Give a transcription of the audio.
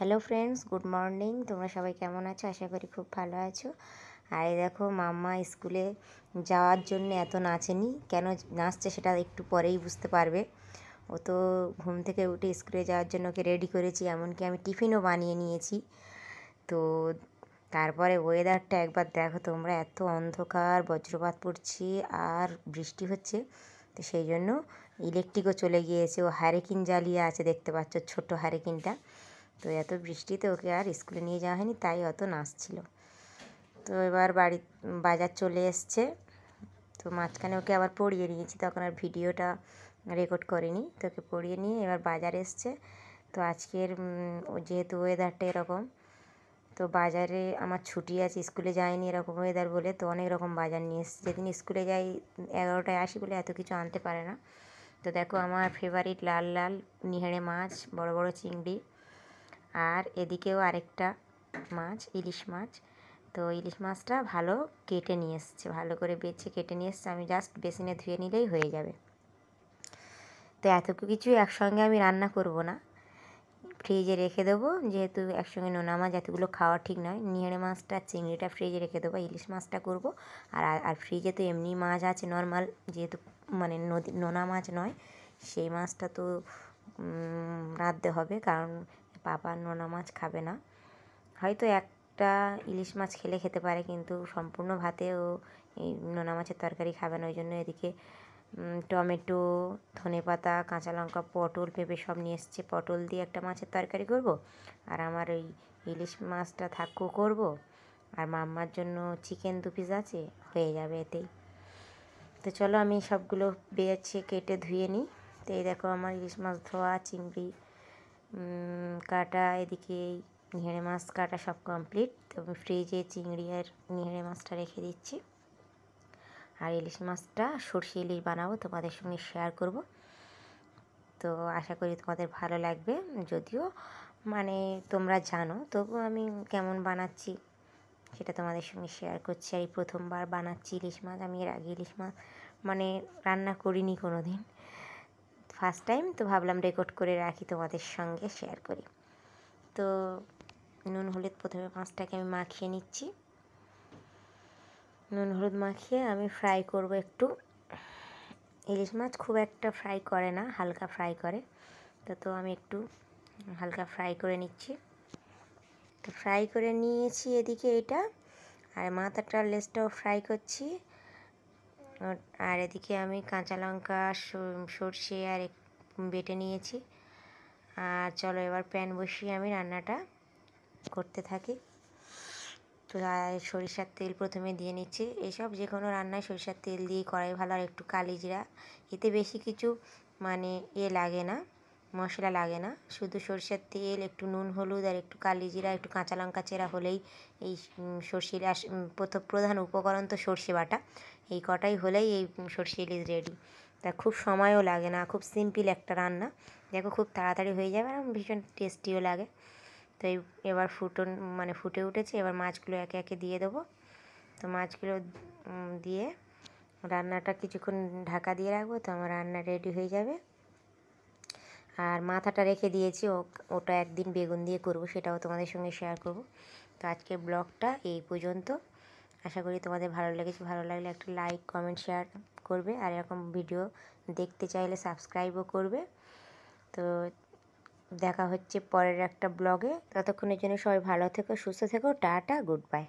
hello friends good morning তোমরা সবাই কেমন আছো আশা করি খুব ভালো আছো আর দেখো মাম্মা স্কুলে যাওয়ার জন্য এত নাচেনি কেন নাচছে সেটা একটু পরেই বুঝতে পারবে ও তো ঘুম থেকে উঠে স্কুলে যাওয়ার জন্য ওকে রেডি করেছি এমনকি আমি টিফিনও বানিয়ে নিয়েছি তো তারপরে ওয়েদারটা একবার দেখো তোমরা এত অন্ধকার বজ্রপাত পড়ছে আর বৃষ্টি হচ্ছে তো সেই জন্য ইলেকট্রিকও চলে গিয়েছে ও হারেকিন জ্বালিয়ে আছে দেখতে পাচ্ছ ছোট্ট হ্যারিকিনটা তো এত বৃষ্টিতে ওকে আর স্কুলে নিয়ে যাওয়া হয়নি তাই অত নাচছিল তো এবার বাড়ি বাজার চলে এসছে তো মাঝখানে ওকে আবার পড়িয়ে নিয়েছি তখন আর ভিডিওটা রেকর্ড করিনি তো ওকে পড়িয়ে নিয়ে এবার বাজার এসছে তো আজকের যেহেতু ওয়েদারটা এরকম তো বাজারে আমার ছুটি আছে স্কুলে যায়নি এরকম ওয়েদার বলে তো অনেক রকম বাজার নিয়ে এসছে যেদিন স্কুলে যাই এগারোটায় আসি বলে এত কিছু আনতে পারে না তো দেখো আমার ফেভারিট লাল লাল নিহেড়ে মাছ বড় বড় চিংড়ি আর এদিকেও আরেকটা মাছ ইলিশ মাছ তো ইলিশ মাছটা ভালো কেটে নিয়ে এসছে ভালো করে বেছে কেটে নিয়ে এসছে আমি জাস্ট বেসিনে ধুয়ে নিলেই হয়ে যাবে তো এতটুকু কিছু একসঙ্গে আমি রান্না করব না ফ্রিজে রেখে দেবো যেহেতু একসঙ্গে নোনা মাছ এতগুলো খাওয়া ঠিক নয় নিহেড়ে মাছটা চিংড়িটা ফ্রিজে রেখে দেবো ইলিশ মাছটা করব আর আর ফ্রিজে তো এমনি মাছ আছে নর্মাল যেহেতু মানে নদী নোনা মাছ নয় সেই মাছটা তো রাঁধতে হবে কারণ পাপা নোনা মাছ খাবে না হয়তো একটা ইলিশ মাছ খেলে খেতে পারে কিন্তু সম্পূর্ণ ভাতেও এই নোনা মাছের তরকারি খাবে না ওই জন্য এদিকে টমেটো ধনে পাতা কাঁচা লঙ্কা পটল পেঁপে সব নিয়ে এসছে পটল দিয়ে একটা মাছের তরকারি করব আর আমার ওই ইলিশ মাছটা থাকু করব আর মাম্মার জন্য চিকেন দু পিস আছে হয়ে যাবে এতেই তো চলো আমি সবগুলো বেছে কেটে ধুয়ে নিই তো এই দেখো আমার ইলিশ মাছ ধোয়া চিংড়ি কাটা এদিকে নিহেড়ে মাছ কাটা সব কমপ্লিট তো ফ্রিজে চিংড়ি আর নিহেড়ে মাছটা রেখে দিচ্ছি আর ইলিশ মাছটা সর্ষে ইলিশ বানাবো তোমাদের সঙ্গে শেয়ার করব তো আশা করি তোমাদের ভালো লাগবে যদিও মানে তোমরা জানো তবু আমি কেমন বানাচ্ছি সেটা তোমাদের সঙ্গে শেয়ার করছি আর এই প্রথমবার বানাচ্ছি ইলিশ মাছ আমি এর আগে ইলিশ মাছ মানে রান্না করিনি কোনো দিন ফার্স্ট টাইম তো ভাবলাম রেকর্ড করে রাখি তোমাদের সঙ্গে শেয়ার করি তো নুন হলুদ প্রথমে মাছটাকে আমি মাখিয়ে নিচ্ছি নুন হলুদ মাখিয়ে আমি ফ্রাই করব একটু ইলিশ মাছ খুব একটা ফ্রাই করে না হালকা ফ্রাই করে তো তো আমি একটু হালকা ফ্রাই করে নিচ্ছি তো ফ্রাই করে নিয়েছি এদিকে এটা আর মাথাটার লেসটাও ফ্রাই করছি আর এদিকে আমি কাঁচা লঙ্কা সর্ষে আর বেটে নিয়েছি আর চলো এবার প্যান বসিয়ে আমি রান্নাটা করতে থাকি তো সরিষার তেল প্রথমে দিয়ে নিচ্ছি এসব যে কোনো রান্নায় সরিষার তেল দিয়ে করাই ভালো আর একটু কালি জিরা এতে বেশি কিছু মানে এ লাগে না মশলা লাগে না শুধু সরষের তেল একটু নুন হলুদ আর একটু কালি জিরা একটু কাঁচা লঙ্কা চেরা হলেই এই সর্ষের ইলিশ প্রথম প্রধান উপকরণ তো সর্ষে বাটা এই কটাই হলেই এই সর্ষে ইলিশ রেডি তা খুব সময়ও লাগে না খুব সিম্পল একটা রান্না দেখো খুব তাড়াতাড়ি হয়ে যাবে আর ভীষণ টেস্টিও লাগে তো এই এবার ফুটন মানে ফুটে উঠেছে এবার মাছগুলো একে একে দিয়ে দেবো তো মাছগুলো দিয়ে রান্নাটা কিছুক্ষণ ঢাকা দিয়ে রাখবো তো আমার রান্না রেডি হয়ে যাবে আর মাথাটা রেখে দিয়েছি ওটা একদিন বেগুন দিয়ে করব সেটাও তোমাদের সঙ্গে শেয়ার করব তো আজকের ব্লগটা এই পর্যন্ত আশা করি তোমাদের ভালো লেগেছে ভালো লাগলে একটা লাইক কমেন্ট শেয়ার করবে আর এরকম ভিডিও দেখতে চাইলে সাবস্ক্রাইবও করবে তো দেখা হচ্ছে পরের একটা ব্লগে ততক্ষণের জন্য সবাই ভালো থেকো সুস্থ থেকো টাটা গুড বাই